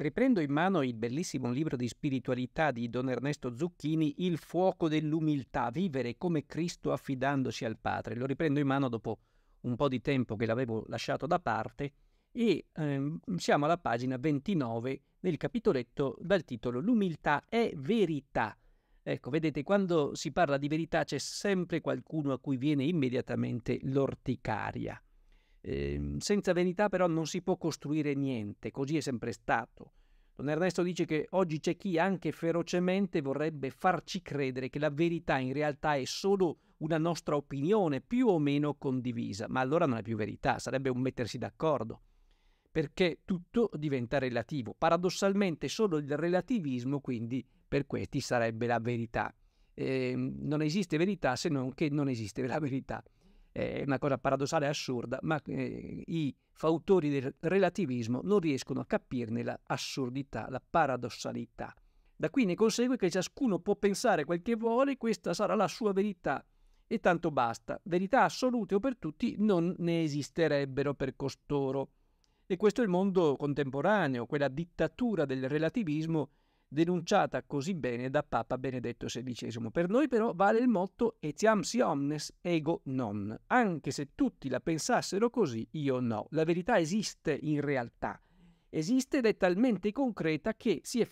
Riprendo in mano il bellissimo libro di spiritualità di Don Ernesto Zucchini, Il fuoco dell'umiltà, vivere come Cristo affidandosi al Padre. Lo riprendo in mano dopo un po' di tempo che l'avevo lasciato da parte e ehm, siamo alla pagina 29 del capitoletto dal titolo L'umiltà è verità. Ecco, vedete, quando si parla di verità c'è sempre qualcuno a cui viene immediatamente l'orticaria. Eh, senza verità però non si può costruire niente, così è sempre stato. Don Ernesto dice che oggi c'è chi anche ferocemente vorrebbe farci credere che la verità in realtà è solo una nostra opinione più o meno condivisa, ma allora non è più verità, sarebbe un mettersi d'accordo, perché tutto diventa relativo. Paradossalmente solo il relativismo quindi per questi sarebbe la verità. Eh, non esiste verità se non che non esiste la verità è una cosa paradossale e assurda, ma eh, i fautori del relativismo non riescono a capirne l'assurdità, la paradossalità. Da qui ne consegue che ciascuno può pensare quel che vuole, questa sarà la sua verità e tanto basta. Verità assolute o per tutti non ne esisterebbero per costoro. E questo è il mondo contemporaneo, quella dittatura del relativismo denunciata così bene da Papa Benedetto XVI. Per noi però vale il motto etiam si omnes ego non, anche se tutti la pensassero così, io no. La verità esiste in realtà, esiste ed è talmente concreta che si è,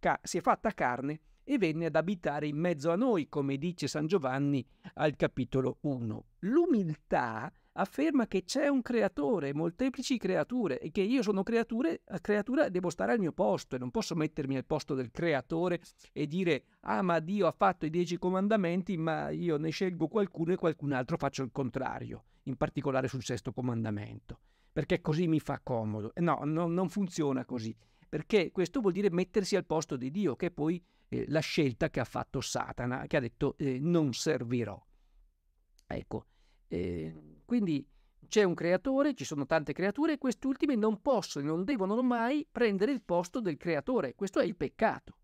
ca- si è fatta carne e venne ad abitare in mezzo a noi, come dice San Giovanni al capitolo 1. L'umiltà afferma che c'è un creatore, molteplici creature, e che io sono creature, eh, creatura devo stare al mio posto e non posso mettermi al posto del creatore e dire ah ma Dio ha fatto i dieci comandamenti ma io ne scelgo qualcuno e qualcun altro faccio il contrario, in particolare sul sesto comandamento, perché così mi fa comodo. Eh, no, no non funziona così, perché questo vuol dire mettersi al posto di Dio, che è poi eh, la scelta che ha fatto Satana, che ha detto eh, non servirò. Ecco. Eh, quindi c'è un creatore, ci sono tante creature e queste ultime non possono, e non devono mai prendere il posto del creatore. Questo è il peccato.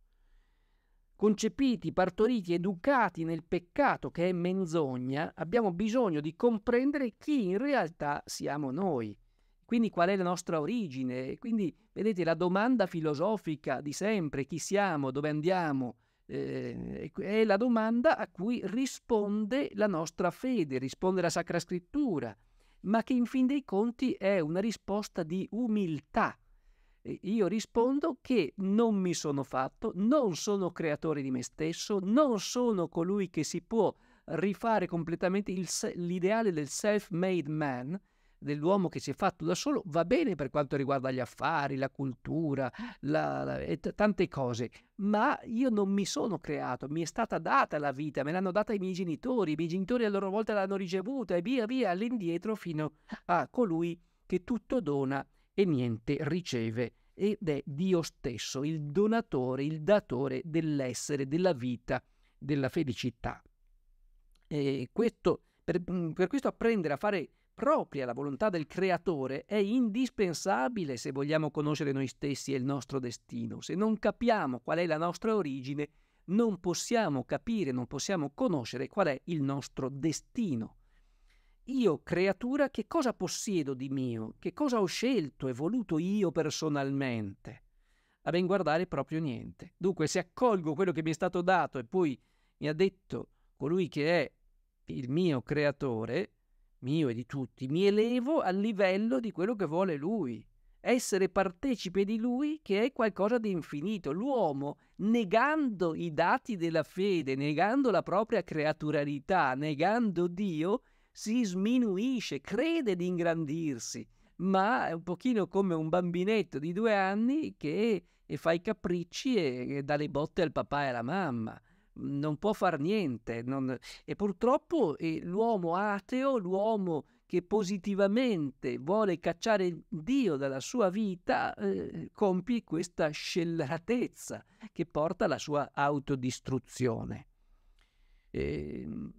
Concepiti, partoriti, educati nel peccato che è menzogna, abbiamo bisogno di comprendere chi in realtà siamo noi. Quindi qual è la nostra origine? Quindi vedete la domanda filosofica di sempre, chi siamo, dove andiamo, eh, è la domanda a cui risponde la nostra fede, risponde la Sacra Scrittura, ma che in fin dei conti è una risposta di umiltà. Io rispondo che non mi sono fatto, non sono creatore di me stesso, non sono colui che si può rifare completamente il, l'ideale del self-made man, dell'uomo che si è fatto da solo va bene per quanto riguarda gli affari, la cultura la, la, e t- tante cose, ma io non mi sono creato, mi è stata data la vita, me l'hanno data i miei genitori, i miei genitori a loro volta l'hanno ricevuta e via via all'indietro fino a colui che tutto dona e niente riceve ed è Dio stesso, il donatore, il datore dell'essere, della vita, della felicità. E questo, per, per questo apprendere a fare propria, la volontà del creatore, è indispensabile se vogliamo conoscere noi stessi e il nostro destino. Se non capiamo qual è la nostra origine, non possiamo capire, non possiamo conoscere qual è il nostro destino. Io, creatura, che cosa possiedo di mio? Che cosa ho scelto e voluto io personalmente? A ben guardare proprio niente. Dunque, se accolgo quello che mi è stato dato e poi mi ha detto colui che è il mio creatore, mio e di tutti, mi elevo al livello di quello che vuole lui. Essere partecipe di lui che è qualcosa di infinito. L'uomo, negando i dati della fede, negando la propria creaturalità, negando Dio, si sminuisce, crede di ingrandirsi, ma è un pochino come un bambinetto di due anni che fa i capricci e, e dà le botte al papà e alla mamma non può far niente. Non... E purtroppo eh, l'uomo ateo, l'uomo che positivamente vuole cacciare Dio dalla sua vita, eh, compie questa scelleratezza che porta alla sua autodistruzione. E ehm,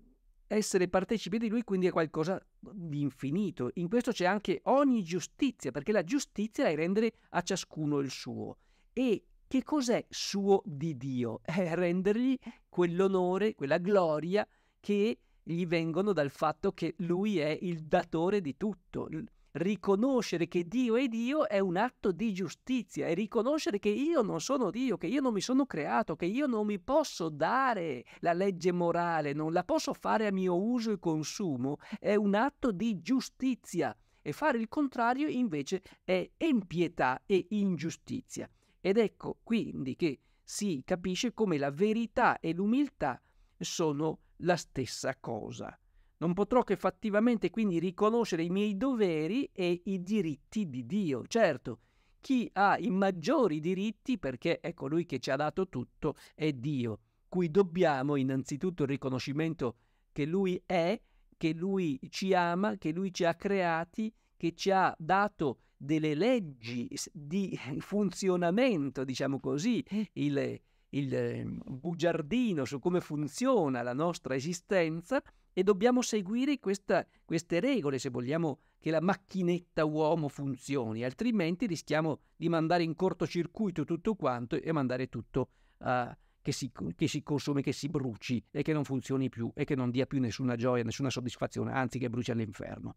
essere partecipi di lui quindi è qualcosa di infinito. In questo c'è anche ogni giustizia, perché la giustizia è rendere a ciascuno il suo. E che cos'è suo di Dio? È rendergli quell'onore, quella gloria che gli vengono dal fatto che lui è il datore di tutto. Riconoscere che Dio è Dio è un atto di giustizia e riconoscere che io non sono Dio, che io non mi sono creato, che io non mi posso dare la legge morale, non la posso fare a mio uso e consumo, è un atto di giustizia e fare il contrario invece è impietà e ingiustizia. Ed ecco quindi che si capisce come la verità e l'umiltà sono la stessa cosa. Non potrò che fattivamente quindi riconoscere i miei doveri e i diritti di Dio. Certo, chi ha i maggiori diritti, perché è colui ecco che ci ha dato tutto, è Dio, cui dobbiamo innanzitutto il riconoscimento che Lui è, che Lui ci ama, che Lui ci ha creati, che ci ha dato delle leggi di funzionamento, diciamo così, il, il ehm, bugiardino su come funziona la nostra esistenza e dobbiamo seguire questa, queste regole se vogliamo che la macchinetta uomo funzioni, altrimenti rischiamo di mandare in cortocircuito tutto quanto e mandare tutto uh, che, si, che si consumi, che si bruci e che non funzioni più e che non dia più nessuna gioia, nessuna soddisfazione, anzi che bruci all'inferno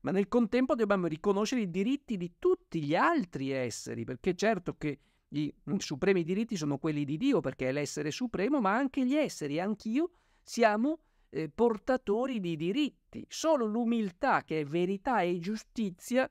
ma nel contempo dobbiamo riconoscere i diritti di tutti gli altri esseri, perché certo che i supremi diritti sono quelli di Dio, perché è l'essere supremo, ma anche gli esseri, anch'io, siamo eh, portatori di diritti. Solo l'umiltà, che è verità e giustizia,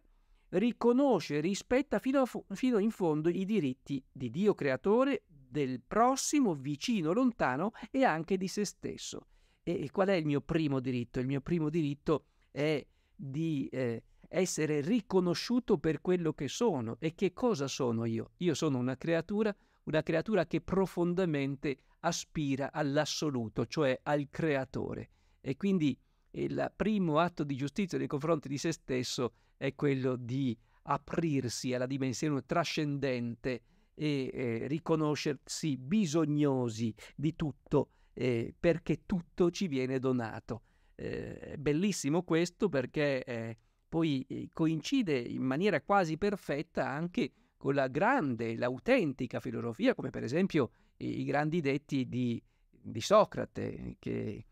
riconosce e rispetta fino, fo- fino in fondo i diritti di Dio creatore, del prossimo, vicino, lontano e anche di se stesso. E, e qual è il mio primo diritto? Il mio primo diritto è di eh, essere riconosciuto per quello che sono. E che cosa sono io? Io sono una creatura, una creatura che profondamente aspira all'assoluto, cioè al creatore. E quindi eh, il primo atto di giustizia nei confronti di se stesso è quello di aprirsi alla dimensione trascendente e eh, riconoscersi bisognosi di tutto eh, perché tutto ci viene donato. Eh, è bellissimo questo perché eh, poi eh, coincide in maniera quasi perfetta anche con la grande, l'autentica filosofia, come per esempio i, eh, i grandi detti di, di Socrate, che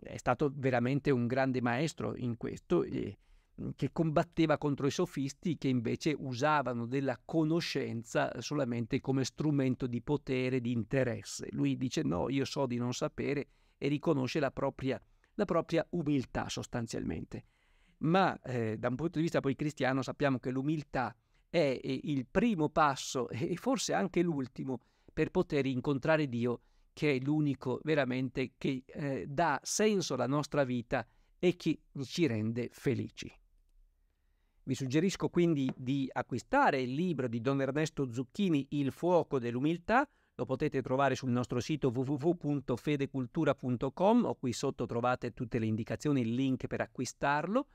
è stato veramente un grande maestro in questo, e, mm, che combatteva contro i sofisti che invece usavano della conoscenza solamente come strumento di potere, di interesse. Lui dice no, io so di non sapere e riconosce la propria la propria umiltà sostanzialmente. Ma eh, da un punto di vista poi cristiano sappiamo che l'umiltà è eh, il primo passo e forse anche l'ultimo per poter incontrare Dio, che è l'unico veramente che eh, dà senso alla nostra vita e che ci rende felici. Vi suggerisco quindi di acquistare il libro di Don Ernesto Zucchini Il fuoco dell'umiltà, lo potete trovare sul nostro sito www.fedecultura.com, o qui sotto trovate tutte le indicazioni, il link per acquistarlo.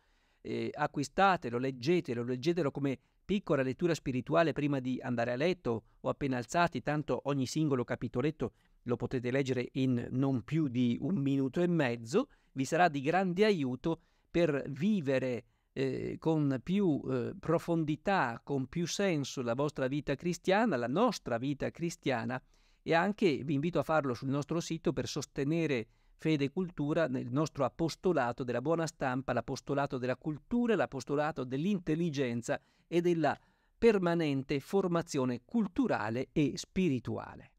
Eh, acquistatelo, leggetelo, leggetelo come piccola lettura spirituale prima di andare a letto o appena alzati, tanto ogni singolo capitoletto lo potete leggere in non più di un minuto e mezzo, vi sarà di grande aiuto per vivere eh, con più eh, profondità, con più senso la vostra vita cristiana, la nostra vita cristiana e anche vi invito a farlo sul nostro sito per sostenere fede e cultura nel nostro apostolato della buona stampa, l'apostolato della cultura, l'apostolato dell'intelligenza e della permanente formazione culturale e spirituale.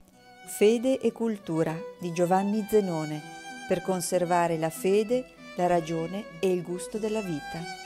Fede e cultura di Giovanni Zenone per conservare la fede, la ragione e il gusto della vita.